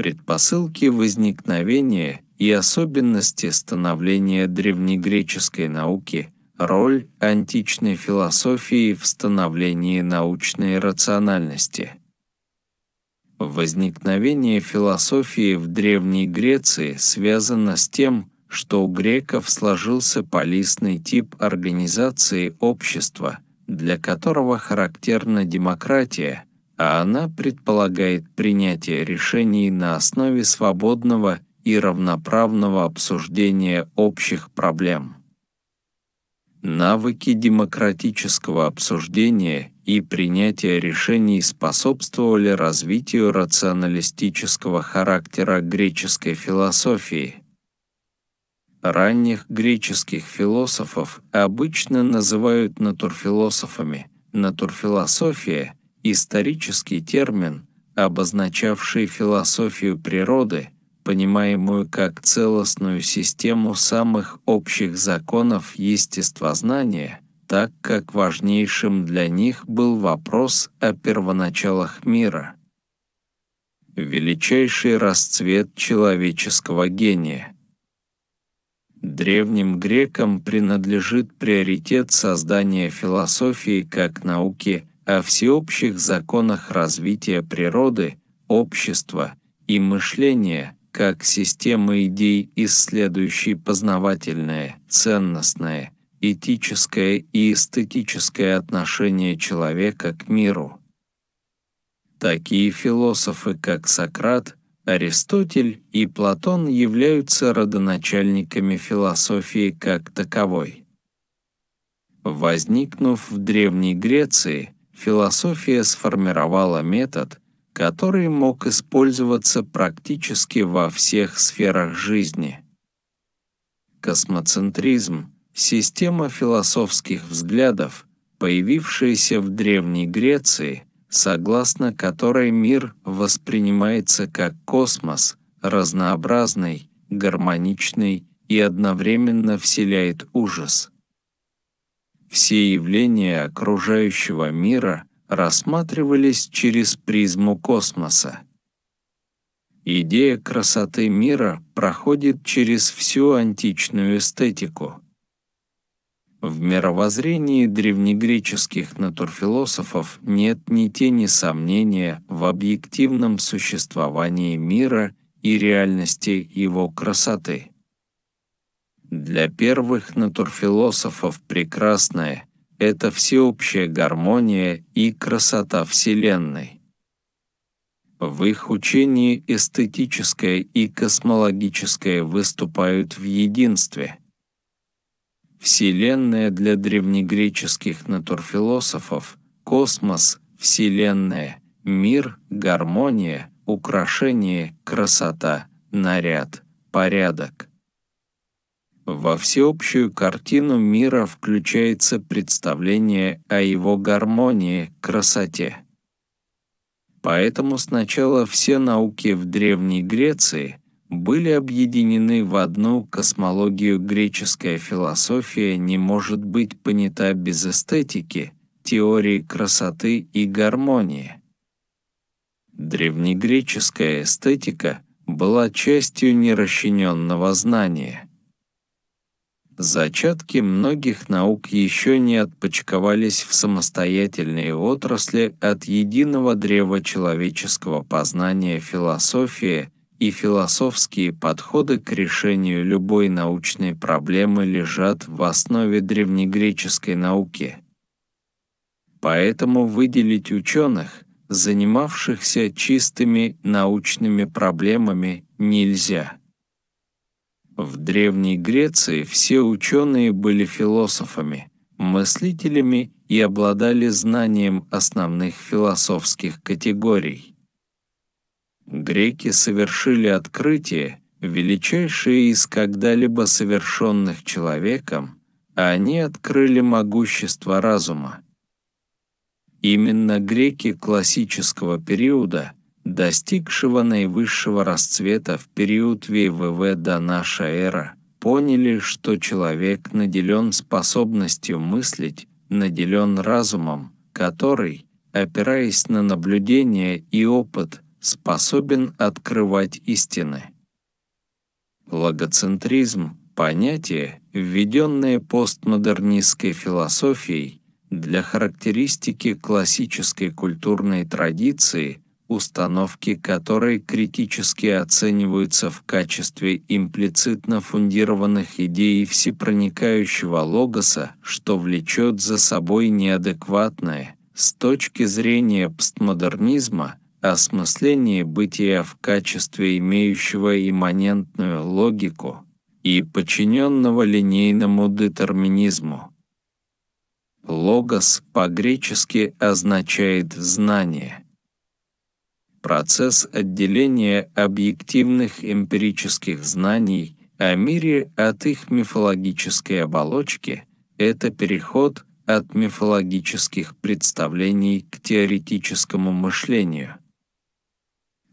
предпосылки возникновения и особенности становления древнегреческой науки, роль античной философии в становлении научной рациональности. Возникновение философии в Древней Греции связано с тем, что у греков сложился полисный тип организации общества, для которого характерна демократия – а она предполагает принятие решений на основе свободного и равноправного обсуждения общих проблем. Навыки демократического обсуждения и принятия решений способствовали развитию рационалистического характера греческой философии. Ранних греческих философов обычно называют натурфилософами. Натурфилософия – Исторический термин, обозначавший философию природы, понимаемую как целостную систему самых общих законов естествознания, так как важнейшим для них был вопрос о первоначалах мира. Величайший расцвет человеческого гения. Древним грекам принадлежит приоритет создания философии как науки о всеобщих законах развития природы, общества и мышления как системы идей исследующие познавательное, ценностное, этическое и эстетическое отношение человека к миру. Такие философы, как Сократ, Аристотель и Платон являются родоначальниками философии как таковой. Возникнув в Древней Греции – философия сформировала метод, который мог использоваться практически во всех сферах жизни. Космоцентризм – система философских взглядов, появившаяся в Древней Греции, согласно которой мир воспринимается как космос, разнообразный, гармоничный и одновременно вселяет ужас – все явления окружающего мира рассматривались через призму космоса. Идея красоты мира проходит через всю античную эстетику. В мировоззрении древнегреческих натурфилософов нет ни тени сомнения в объективном существовании мира и реальности его красоты. Для первых натурфилософов прекрасное — это всеобщая гармония и красота Вселенной. В их учении эстетическое и космологическое выступают в единстве. Вселенная для древнегреческих натурфилософов — космос, Вселенная, мир, гармония, украшение, красота, наряд, порядок. Во всеобщую картину мира включается представление о его гармонии, красоте. Поэтому сначала все науки в Древней Греции были объединены в одну космологию греческая философия не может быть понята без эстетики, теории красоты и гармонии. Древнегреческая эстетика была частью нерасчиненного знания – Зачатки многих наук еще не отпочковались в самостоятельные отрасли от единого древа человеческого познания философии, и философские подходы к решению любой научной проблемы лежат в основе древнегреческой науки. Поэтому выделить ученых, занимавшихся чистыми научными проблемами, нельзя. В Древней Греции все ученые были философами, мыслителями и обладали знанием основных философских категорий. Греки совершили открытие, величайшее из когда-либо совершенных человеком, а они открыли могущество разума. Именно греки классического периода – достигшего наивысшего расцвета в период ВВВ до нашей эры, поняли, что человек наделен способностью мыслить, наделен разумом, который, опираясь на наблюдение и опыт, способен открывать истины. Логоцентризм – понятие, введенное постмодернистской философией для характеристики классической культурной традиции – установки которые критически оцениваются в качестве имплицитно фундированных идей всепроникающего логоса, что влечет за собой неадекватное, с точки зрения постмодернизма, осмысление бытия в качестве имеющего имманентную логику и подчиненного линейному детерминизму. Логос по-гречески означает «знание» процесс отделения объективных эмпирических знаний о мире от их мифологической оболочки — это переход от мифологических представлений к теоретическому мышлению.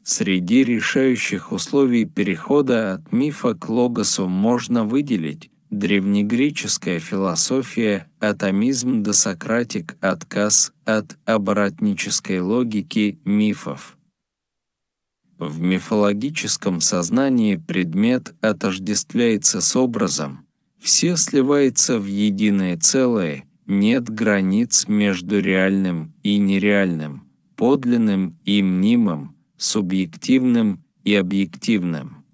Среди решающих условий перехода от мифа к логосу можно выделить древнегреческая философия, атомизм до Сократик, отказ от оборотнической логики мифов. В мифологическом сознании предмет отождествляется с образом, все сливается в единое целое, нет границ между реальным и нереальным, подлинным и мнимым, субъективным и объективным.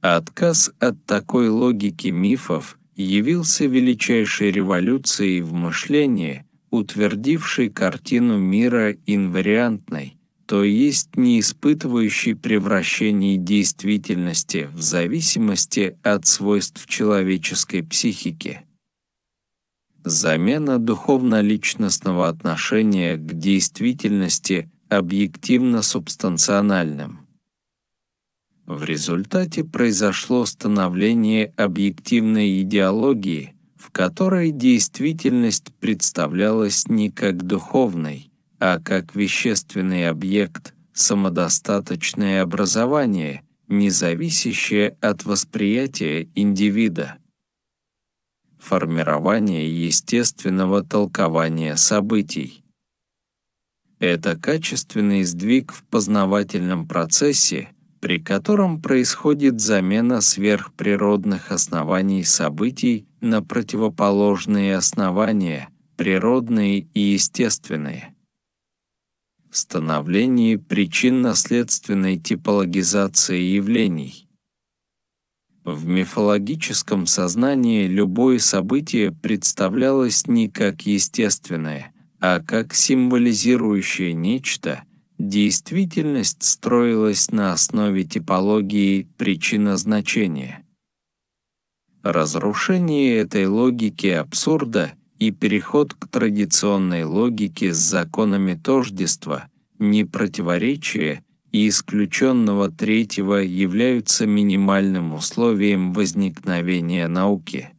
Отказ от такой логики мифов явился величайшей революцией в мышлении, утвердившей картину мира инвариантной, то есть не испытывающий превращений действительности в зависимости от свойств человеческой психики. Замена духовно-личностного отношения к действительности объективно-субстанциональным – в результате произошло становление объективной идеологии, в которой действительность представлялась не как духовной, а как вещественный объект самодостаточное образование, не зависящее от восприятия индивида. Формирование естественного толкования событий. Это качественный сдвиг в познавательном процессе, при котором происходит замена сверхприродных оснований событий на противоположные основания, природные и естественные становлении причинно-следственной типологизации явлений. В мифологическом сознании любое событие представлялось не как естественное, а как символизирующее нечто, действительность строилась на основе типологии причинозначения. Разрушение этой логики абсурда – и переход к традиционной логике с законами тождества, непротиворечия и исключенного третьего являются минимальным условием возникновения науки.